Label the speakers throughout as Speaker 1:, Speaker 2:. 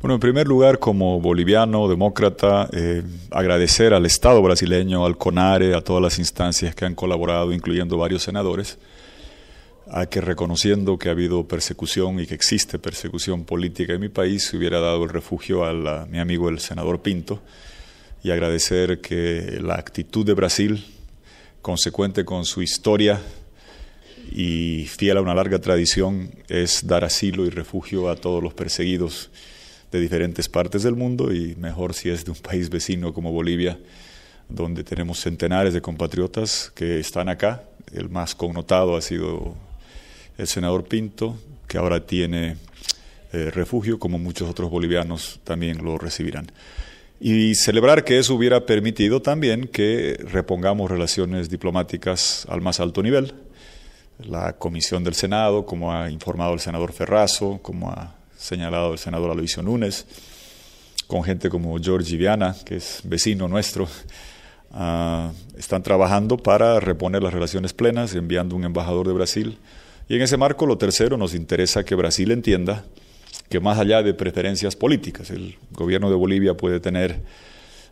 Speaker 1: Bueno, en primer lugar, como boliviano, demócrata, eh, agradecer al Estado brasileño, al CONARE, a todas las instancias que han colaborado, incluyendo varios senadores, a que reconociendo que ha habido persecución y que existe persecución política en mi país, se hubiera dado el refugio a mi amigo el senador Pinto, y agradecer que la actitud de Brasil, consecuente con su historia, y fiel a una larga tradición, es dar asilo y refugio a todos los perseguidos de diferentes partes del mundo y mejor si es de un país vecino como Bolivia, donde tenemos centenares de compatriotas que están acá. El más connotado ha sido el senador Pinto, que ahora tiene eh, refugio, como muchos otros bolivianos también lo recibirán. Y celebrar que eso hubiera permitido también que repongamos relaciones diplomáticas al más alto nivel. La comisión del Senado, como ha informado el senador Ferrazo, como ha señalado el senador Aloysio Núñez, con gente como George Viana, que es vecino nuestro, ah, están trabajando para reponer las relaciones plenas, enviando un embajador de Brasil. Y en ese marco, lo tercero, nos interesa que Brasil entienda que más allá de preferencias políticas, el gobierno de Bolivia puede tener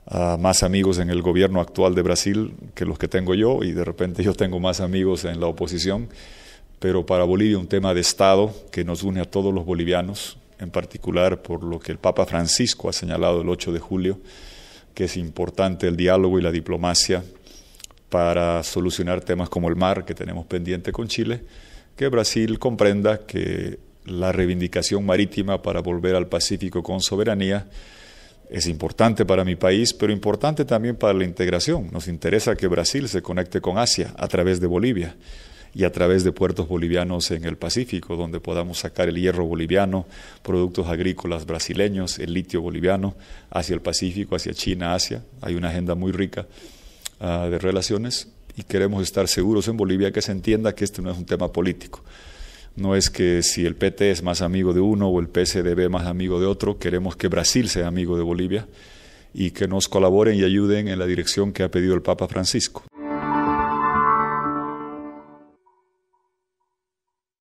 Speaker 1: ah, más amigos en el gobierno actual de Brasil que los que tengo yo, y de repente yo tengo más amigos en la oposición pero para Bolivia un tema de Estado que nos une a todos los bolivianos, en particular por lo que el Papa Francisco ha señalado el 8 de julio, que es importante el diálogo y la diplomacia para solucionar temas como el mar que tenemos pendiente con Chile, que Brasil comprenda que la reivindicación marítima para volver al Pacífico con soberanía es importante para mi país, pero importante también para la integración. Nos interesa que Brasil se conecte con Asia a través de Bolivia y a través de puertos bolivianos en el Pacífico, donde podamos sacar el hierro boliviano, productos agrícolas brasileños, el litio boliviano, hacia el Pacífico, hacia China, Asia. Hay una agenda muy rica ah, de relaciones y queremos estar seguros en Bolivia que se entienda que este no es un tema político. No es que si el PT es más amigo de uno o el PSDB más amigo de otro, queremos que Brasil sea amigo de Bolivia y que nos colaboren y ayuden en la dirección que ha pedido el Papa Francisco.